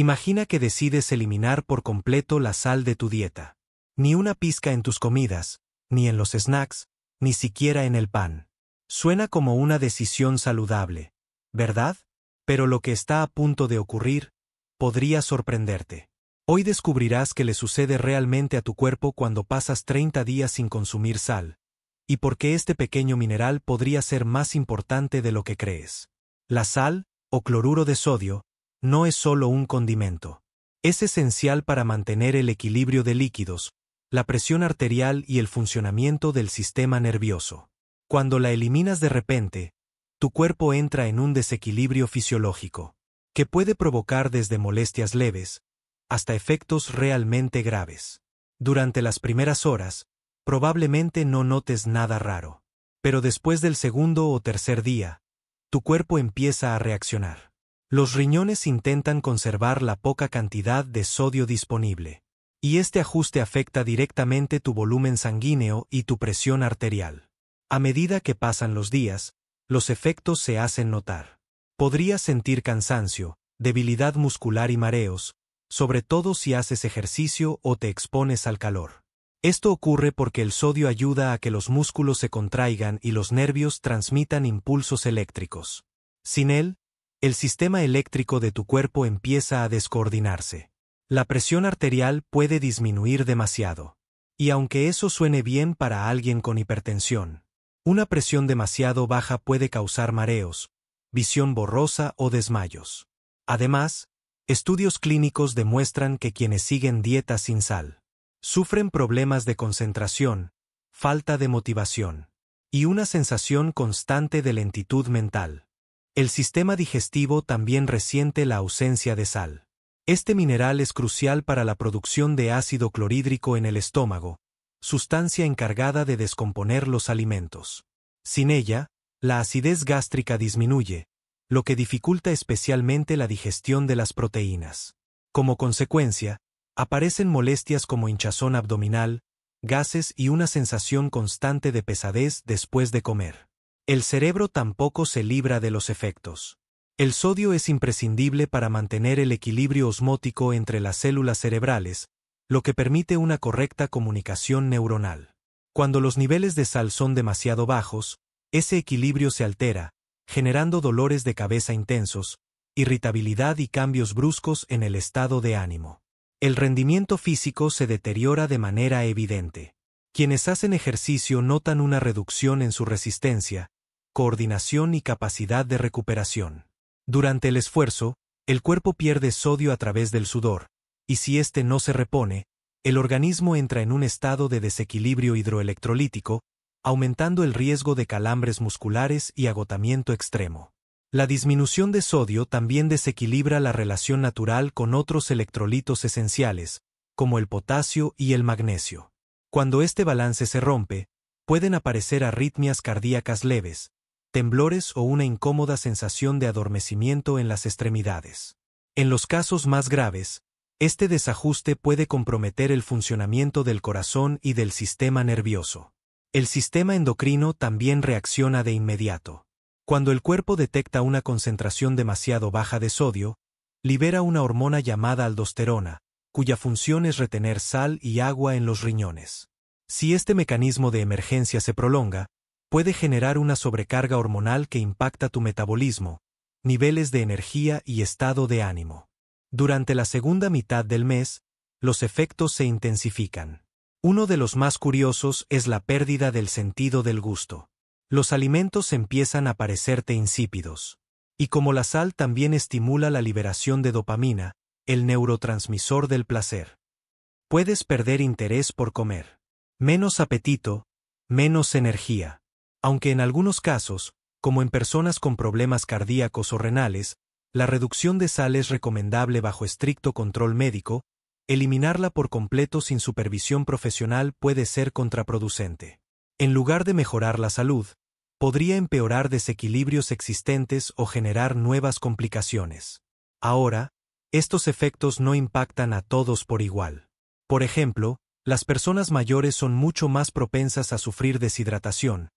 Imagina que decides eliminar por completo la sal de tu dieta. Ni una pizca en tus comidas, ni en los snacks, ni siquiera en el pan. Suena como una decisión saludable, ¿verdad? Pero lo que está a punto de ocurrir podría sorprenderte. Hoy descubrirás qué le sucede realmente a tu cuerpo cuando pasas 30 días sin consumir sal, y por qué este pequeño mineral podría ser más importante de lo que crees. La sal, o cloruro de sodio, no es solo un condimento. Es esencial para mantener el equilibrio de líquidos, la presión arterial y el funcionamiento del sistema nervioso. Cuando la eliminas de repente, tu cuerpo entra en un desequilibrio fisiológico, que puede provocar desde molestias leves hasta efectos realmente graves. Durante las primeras horas, probablemente no notes nada raro, pero después del segundo o tercer día, tu cuerpo empieza a reaccionar. Los riñones intentan conservar la poca cantidad de sodio disponible, y este ajuste afecta directamente tu volumen sanguíneo y tu presión arterial. A medida que pasan los días, los efectos se hacen notar. Podrías sentir cansancio, debilidad muscular y mareos, sobre todo si haces ejercicio o te expones al calor. Esto ocurre porque el sodio ayuda a que los músculos se contraigan y los nervios transmitan impulsos eléctricos. Sin él, el sistema eléctrico de tu cuerpo empieza a descoordinarse. La presión arterial puede disminuir demasiado. Y aunque eso suene bien para alguien con hipertensión, una presión demasiado baja puede causar mareos, visión borrosa o desmayos. Además, estudios clínicos demuestran que quienes siguen dieta sin sal sufren problemas de concentración, falta de motivación y una sensación constante de lentitud mental. El sistema digestivo también resiente la ausencia de sal. Este mineral es crucial para la producción de ácido clorhídrico en el estómago, sustancia encargada de descomponer los alimentos. Sin ella, la acidez gástrica disminuye, lo que dificulta especialmente la digestión de las proteínas. Como consecuencia, aparecen molestias como hinchazón abdominal, gases y una sensación constante de pesadez después de comer. El cerebro tampoco se libra de los efectos. El sodio es imprescindible para mantener el equilibrio osmótico entre las células cerebrales, lo que permite una correcta comunicación neuronal. Cuando los niveles de sal son demasiado bajos, ese equilibrio se altera, generando dolores de cabeza intensos, irritabilidad y cambios bruscos en el estado de ánimo. El rendimiento físico se deteriora de manera evidente. Quienes hacen ejercicio notan una reducción en su resistencia, coordinación y capacidad de recuperación. Durante el esfuerzo, el cuerpo pierde sodio a través del sudor, y si éste no se repone, el organismo entra en un estado de desequilibrio hidroelectrolítico, aumentando el riesgo de calambres musculares y agotamiento extremo. La disminución de sodio también desequilibra la relación natural con otros electrolitos esenciales, como el potasio y el magnesio. Cuando este balance se rompe, pueden aparecer arritmias cardíacas leves, temblores o una incómoda sensación de adormecimiento en las extremidades. En los casos más graves, este desajuste puede comprometer el funcionamiento del corazón y del sistema nervioso. El sistema endocrino también reacciona de inmediato. Cuando el cuerpo detecta una concentración demasiado baja de sodio, libera una hormona llamada aldosterona, cuya función es retener sal y agua en los riñones. Si este mecanismo de emergencia se prolonga, puede generar una sobrecarga hormonal que impacta tu metabolismo, niveles de energía y estado de ánimo. Durante la segunda mitad del mes, los efectos se intensifican. Uno de los más curiosos es la pérdida del sentido del gusto. Los alimentos empiezan a parecerte insípidos. Y como la sal también estimula la liberación de dopamina, el neurotransmisor del placer. Puedes perder interés por comer. Menos apetito, menos energía. Aunque en algunos casos, como en personas con problemas cardíacos o renales, la reducción de sal es recomendable bajo estricto control médico, eliminarla por completo sin supervisión profesional puede ser contraproducente. En lugar de mejorar la salud, podría empeorar desequilibrios existentes o generar nuevas complicaciones. Ahora, estos efectos no impactan a todos por igual. Por ejemplo, las personas mayores son mucho más propensas a sufrir deshidratación,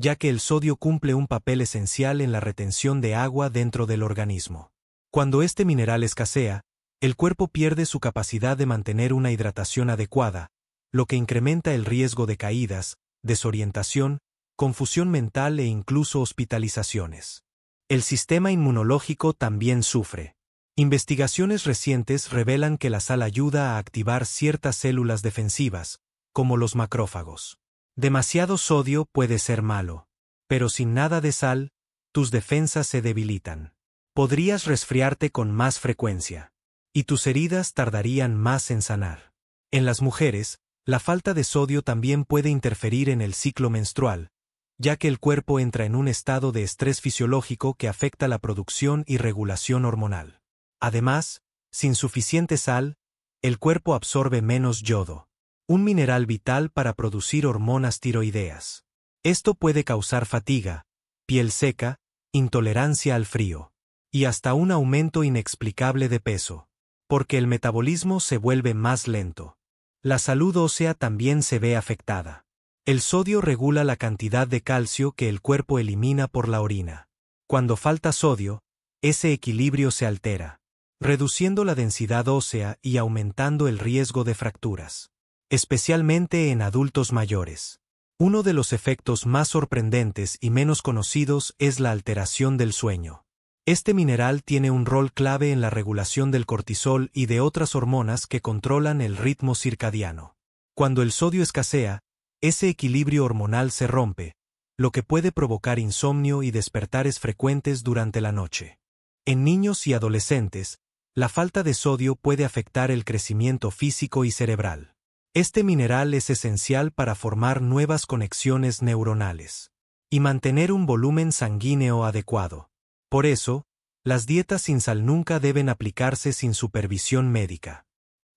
ya que el sodio cumple un papel esencial en la retención de agua dentro del organismo. Cuando este mineral escasea, el cuerpo pierde su capacidad de mantener una hidratación adecuada, lo que incrementa el riesgo de caídas, desorientación, confusión mental e incluso hospitalizaciones. El sistema inmunológico también sufre. Investigaciones recientes revelan que la sal ayuda a activar ciertas células defensivas, como los macrófagos. Demasiado sodio puede ser malo, pero sin nada de sal, tus defensas se debilitan. Podrías resfriarte con más frecuencia, y tus heridas tardarían más en sanar. En las mujeres, la falta de sodio también puede interferir en el ciclo menstrual, ya que el cuerpo entra en un estado de estrés fisiológico que afecta la producción y regulación hormonal. Además, sin suficiente sal, el cuerpo absorbe menos yodo, un mineral vital para producir hormonas tiroideas. Esto puede causar fatiga, piel seca, intolerancia al frío y hasta un aumento inexplicable de peso, porque el metabolismo se vuelve más lento. La salud ósea también se ve afectada. El sodio regula la cantidad de calcio que el cuerpo elimina por la orina. Cuando falta sodio, ese equilibrio se altera, reduciendo la densidad ósea y aumentando el riesgo de fracturas especialmente en adultos mayores. Uno de los efectos más sorprendentes y menos conocidos es la alteración del sueño. Este mineral tiene un rol clave en la regulación del cortisol y de otras hormonas que controlan el ritmo circadiano. Cuando el sodio escasea, ese equilibrio hormonal se rompe, lo que puede provocar insomnio y despertares frecuentes durante la noche. En niños y adolescentes, la falta de sodio puede afectar el crecimiento físico y cerebral. Este mineral es esencial para formar nuevas conexiones neuronales y mantener un volumen sanguíneo adecuado. Por eso, las dietas sin sal nunca deben aplicarse sin supervisión médica.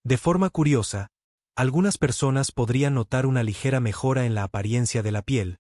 De forma curiosa, algunas personas podrían notar una ligera mejora en la apariencia de la piel,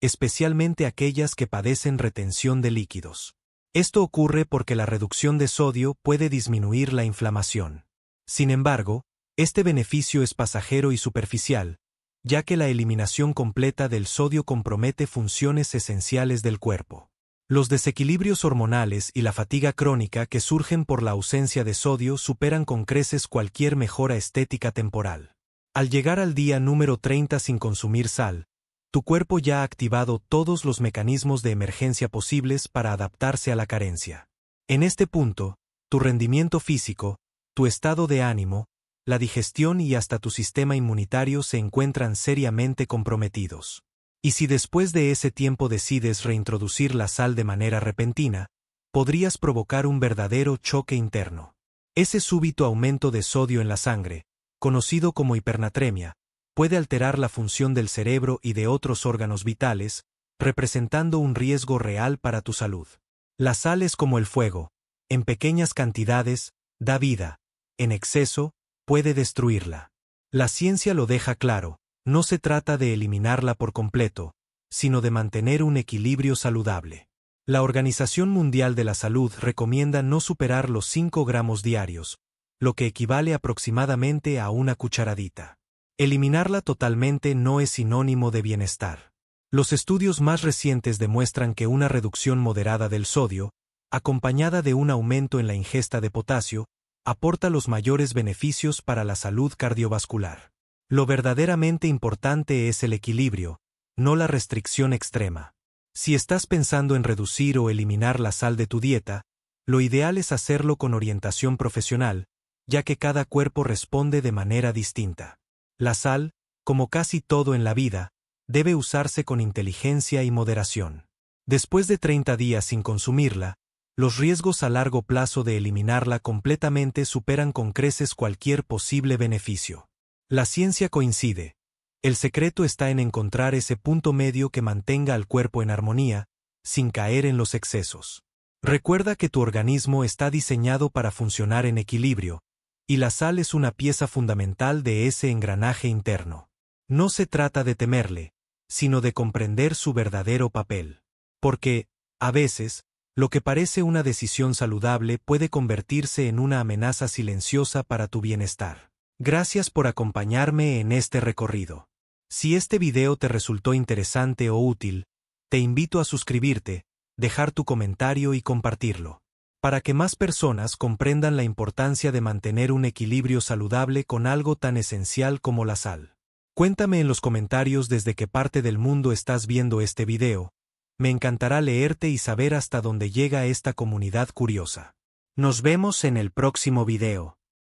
especialmente aquellas que padecen retención de líquidos. Esto ocurre porque la reducción de sodio puede disminuir la inflamación. Sin embargo, este beneficio es pasajero y superficial, ya que la eliminación completa del sodio compromete funciones esenciales del cuerpo. Los desequilibrios hormonales y la fatiga crónica que surgen por la ausencia de sodio superan con creces cualquier mejora estética temporal. Al llegar al día número 30 sin consumir sal, tu cuerpo ya ha activado todos los mecanismos de emergencia posibles para adaptarse a la carencia. En este punto, tu rendimiento físico, tu estado de ánimo, la digestión y hasta tu sistema inmunitario se encuentran seriamente comprometidos. Y si después de ese tiempo decides reintroducir la sal de manera repentina, podrías provocar un verdadero choque interno. Ese súbito aumento de sodio en la sangre, conocido como hipernatremia, puede alterar la función del cerebro y de otros órganos vitales, representando un riesgo real para tu salud. La sal es como el fuego, en pequeñas cantidades, da vida, en exceso, puede destruirla. La ciencia lo deja claro, no se trata de eliminarla por completo, sino de mantener un equilibrio saludable. La Organización Mundial de la Salud recomienda no superar los 5 gramos diarios, lo que equivale aproximadamente a una cucharadita. Eliminarla totalmente no es sinónimo de bienestar. Los estudios más recientes demuestran que una reducción moderada del sodio, acompañada de un aumento en la ingesta de potasio, aporta los mayores beneficios para la salud cardiovascular. Lo verdaderamente importante es el equilibrio, no la restricción extrema. Si estás pensando en reducir o eliminar la sal de tu dieta, lo ideal es hacerlo con orientación profesional, ya que cada cuerpo responde de manera distinta. La sal, como casi todo en la vida, debe usarse con inteligencia y moderación. Después de 30 días sin consumirla, los riesgos a largo plazo de eliminarla completamente superan con creces cualquier posible beneficio. La ciencia coincide. El secreto está en encontrar ese punto medio que mantenga al cuerpo en armonía, sin caer en los excesos. Recuerda que tu organismo está diseñado para funcionar en equilibrio, y la sal es una pieza fundamental de ese engranaje interno. No se trata de temerle, sino de comprender su verdadero papel. Porque, a veces, lo que parece una decisión saludable puede convertirse en una amenaza silenciosa para tu bienestar. Gracias por acompañarme en este recorrido. Si este video te resultó interesante o útil, te invito a suscribirte, dejar tu comentario y compartirlo, para que más personas comprendan la importancia de mantener un equilibrio saludable con algo tan esencial como la sal. Cuéntame en los comentarios desde qué parte del mundo estás viendo este video, me encantará leerte y saber hasta dónde llega esta comunidad curiosa. Nos vemos en el próximo video.